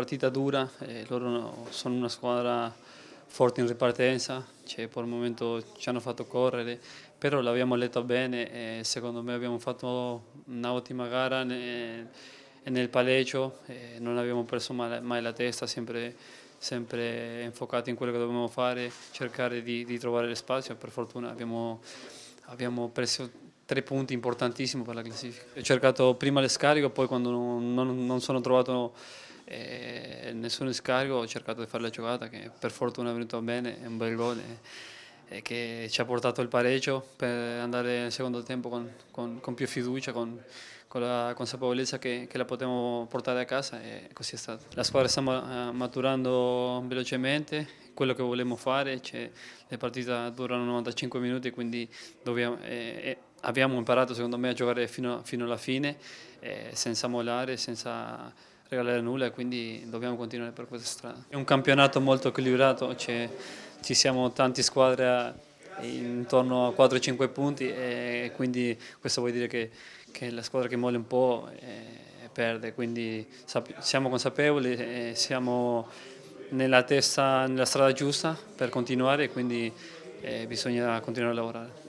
partita dura, eh, loro sono una squadra forte in ripartenza, cioè per il momento ci hanno fatto correre, però l'abbiamo letto bene e secondo me abbiamo fatto un'ottima gara nel palleggio, non abbiamo perso mai la testa, sempre, sempre infocati in quello che dobbiamo fare, cercare di, di trovare lo spazio, per fortuna abbiamo, abbiamo preso tre punti importantissimi per la classifica. Ho cercato prima le l'escarico, poi quando non, non, non sono trovato e eh, nessuno scarico, ho cercato di fare la giocata che per fortuna è venuto bene, è un bel gol e, eh, e, che ci ha portato il pareggio per andare nel secondo tempo con, con, con più fiducia, con, con la consapevolezza che, che, la potevo portare a casa e così è stato. La squadra sta eh, maturando velocemente, quello che volevamo fare, cioè, le partite durano 95 minuti quindi dobbiamo, eh, abbiamo imparato secondo me a giocare fino, fino alla fine eh, senza molare, senza regalare nulla e quindi dobbiamo continuare per questa strada. È un campionato molto equilibrato, cioè ci siamo tante squadre intorno a 4-5 punti e quindi questo vuol dire che, che la squadra che molle un po' e, eh, perde, quindi siamo consapevoli e siamo nella testa, nella strada giusta per continuare e quindi eh, bisogna continuare a lavorare.